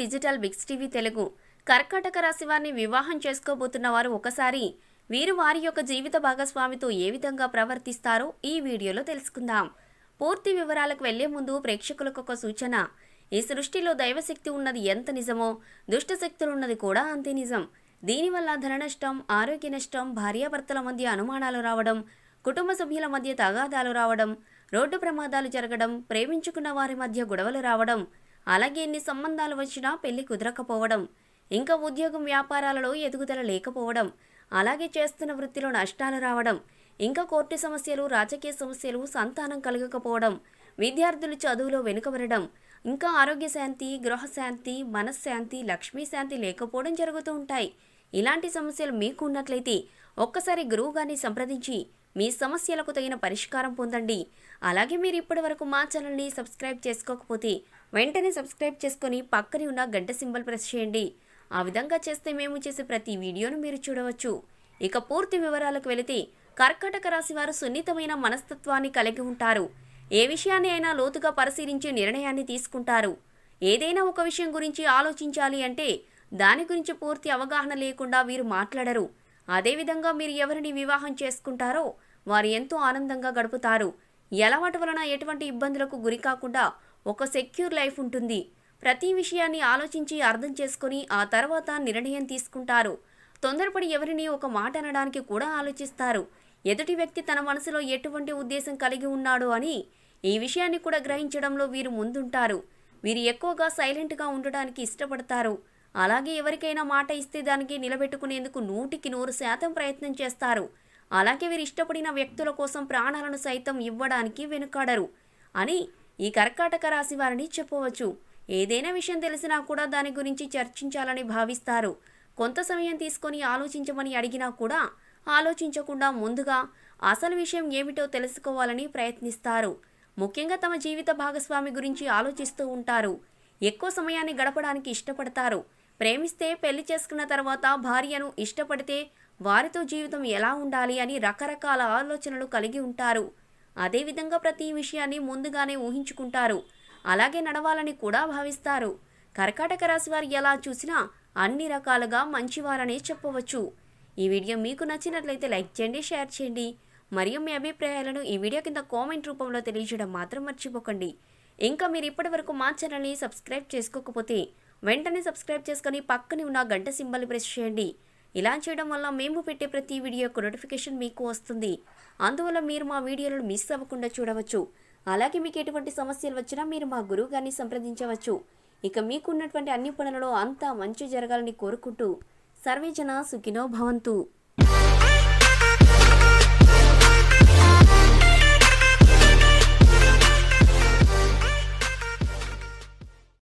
digital Biggs TV Telugu కర్కాటక రాశి వారిని వివాహం చేసుకోబోతున్న వారు ఒకసారి వీరు వారి యొక్క జీవిత భాగస్వామితో ఏ విధంగా ప్రవర్తిస్తారో ఈ వీడియోలో తెలుసుకుందాం పూర్తి వివరాలకు వెళ్లే ముందు ప్రేక్షకులకు ఒక సూచన ఈ సృష్టిలో దైవశక్తి ఉన్నది ఎంత నిజమో దుష్టశక్తులున్నది కూడా అంతే నిజం దీనివల్ల ధన నష్టం ఆరోగ్య నష్టం భార్యాభర్తల మధ్య అనుమానాలు రావడం కుటుంబ సభ్యుల మధ్య తగాదాలు రావడం రోడ్డు ప్రమాదాలు జరగడం ప్రేమించుకున్న వారి మధ్య గొడవలు రావడం అలాగే ఎన్ని సంబంధాలు వచ్చినా పెళ్లి కుదరకపోవడం ఇంకా ఉద్యోగం వ్యాపారాలలో ఎదుగుదల లేకపోవడం అలాగే చేస్తున్న వృత్తిలో నష్టాలు రావడం ఇంకా కోర్టు సమస్యలు రాజకీయ సమస్యలు సంతానం కలగకపోవడం విద్యార్థులు చదువులో వెనుకబడడం ఇంకా ఆరోగ్య శాంతి గృహశాంతి మనశ్శాంతి లక్ష్మీ శాంతి లేకపోవడం జరుగుతూ ఉంటాయి ఇలాంటి సమస్యలు మీకు ఉన్నట్లయితే ఒక్కసారి గురువుగారిని సంప్రదించి మీ సమస్యలకు తగిన పరిష్కారం పొందండి అలాగే మీరు ఇప్పటి వరకు మా ఛానల్ని సబ్స్క్రైబ్ చేసుకోకపోతే వెంటనే సబ్స్క్రైబ్ చేసుకొని పక్కనే ఉన్న గంట సింబల్ ప్రెస్ చేయండి ఆ విధంగా చేస్తే మేము చేసే ప్రతి వీడియోను మీరు చూడవచ్చు ఇక పూర్తి వివరాలకు వెళితే కర్కటక రాశి వారు సున్నితమైన మనస్తత్వాన్ని కలిగి ఉంటారు ఏ విషయాన్ని అయినా లోతుగా పరిశీలించి నిర్ణయాన్ని తీసుకుంటారు ఏదైనా ఒక విషయం గురించి ఆలోచించాలి అంటే దాని గురించి పూర్తి అవగాహన లేకుండా వీరు మాట్లాడరు అదేవిధంగా మీరు ఎవరిని వివాహం చేసుకుంటారో వారు ఎంతో ఆనందంగా గడుపుతారు ఎలవాటు వలన ఎటువంటి ఇబ్బందులకు గురి కాకుండా ఒక సెక్యూర్ లైఫ్ ఉంటుంది ప్రతి విషయాన్ని ఆలోచించి అర్థం చేసుకుని ఆ తర్వాత నిర్ణయం తీసుకుంటారు తొందరపడి ఎవరిని ఒక మాట అనడానికి కూడా ఆలోచిస్తారు ఎదుటి వ్యక్తి తన మనసులో ఎటువంటి ఉద్దేశం కలిగి ఉన్నాడు అని ఈ విషయాన్ని కూడా గ్రహించడంలో వీరు ముందుంటారు వీరు ఎక్కువగా సైలెంట్గా ఉండడానికి ఇష్టపడతారు అలాగే ఎవరికైనా మాట ఇస్తే దానికి నిలబెట్టుకునేందుకు నూటికి నూరు శాతం ప్రయత్నం చేస్తారు అలాగే వీరు ఇష్టపడిన వ్యక్తుల కోసం ప్రాణాలను సైతం ఇవ్వడానికి వెనుకాడరు అని ఈ కర్కాటక రాశి వారిని చెప్పవచ్చు ఏదైనా విషయం తెలిసినా కూడా దాని గురించి చర్చించాలని భావిస్తారు కొంత సమయం తీసుకొని ఆలోచించమని అడిగినా కూడా ఆలోచించకుండా ముందుగా అసలు విషయం ఏమిటో తెలుసుకోవాలని ప్రయత్నిస్తారు ముఖ్యంగా తమ జీవిత భాగస్వామి గురించి ఆలోచిస్తూ ఉంటారు ఎక్కువ సమయాన్ని గడపడానికి ఇష్టపడతారు ప్రేమిస్తే పెళ్లి చేసుకున్న తర్వాత భార్యను ఇష్టపడితే వారితో జీవితం ఎలా ఉండాలి అని రకరకాల ఆలోచనలు కలిగి ఉంటారు అదేవిధంగా ప్రతి విషయాన్ని ముందుగానే ఊహించుకుంటారు అలాగే నడవాలని కూడా భావిస్తారు కర్కాటక రాశివారు ఎలా చూసినా అన్ని రకాలుగా మంచివారనే చెప్పవచ్చు ఈ వీడియో మీకు నచ్చినట్లయితే లైక్ చేయండి షేర్ చేయండి మరియు మీ అభిప్రాయాలను ఈ వీడియో కింద కామెంట్ రూపంలో తెలియజేయడం మాత్రం మర్చిపోకండి ఇంకా మీరు ఇప్పటి వరకు మా ఛానల్ని సబ్స్క్రైబ్ చేసుకోకపోతే వెంటనే సబ్స్క్రైబ్ చేసుకొని పక్కనే ఉన్న గంట సింబల్ ప్రెస్ చేయండి ఇలా చేయడం వల్ల మేము పెట్టే ప్రతి వీడియో యొక్క నోటిఫికేషన్ మీకు వస్తుంది అందువల్ల మీరు మా వీడియోలను మిస్ అవ్వకుండా చూడవచ్చు అలాగే మీకు ఎటువంటి సమస్యలు వచ్చినా మీరు మా గురువు గారిని సంప్రదించవచ్చు ఇక మీకున్నటువంటి అన్ని పనులలో అంతా మంచి జరగాలని కోరుకుంటూ సర్వేజన సుఖినో భవంతు